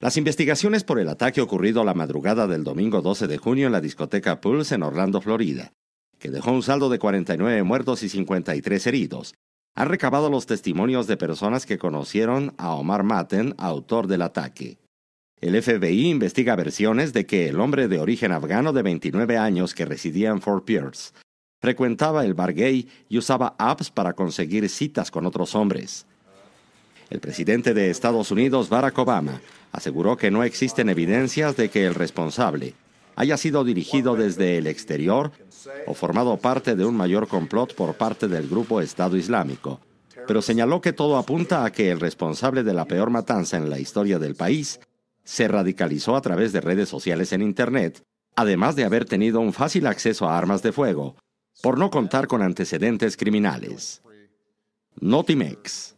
Las investigaciones por el ataque ocurrido la madrugada del domingo 12 de junio en la discoteca Pulse en Orlando, Florida, que dejó un saldo de 49 muertos y 53 heridos, han recabado los testimonios de personas que conocieron a Omar Matten, autor del ataque. El FBI investiga versiones de que el hombre de origen afgano de 29 años que residía en Fort Pierce frecuentaba el bar gay y usaba apps para conseguir citas con otros hombres el presidente de Estados Unidos, Barack Obama, aseguró que no existen evidencias de que el responsable haya sido dirigido desde el exterior o formado parte de un mayor complot por parte del grupo Estado Islámico, pero señaló que todo apunta a que el responsable de la peor matanza en la historia del país se radicalizó a través de redes sociales en Internet, además de haber tenido un fácil acceso a armas de fuego, por no contar con antecedentes criminales. Notimex.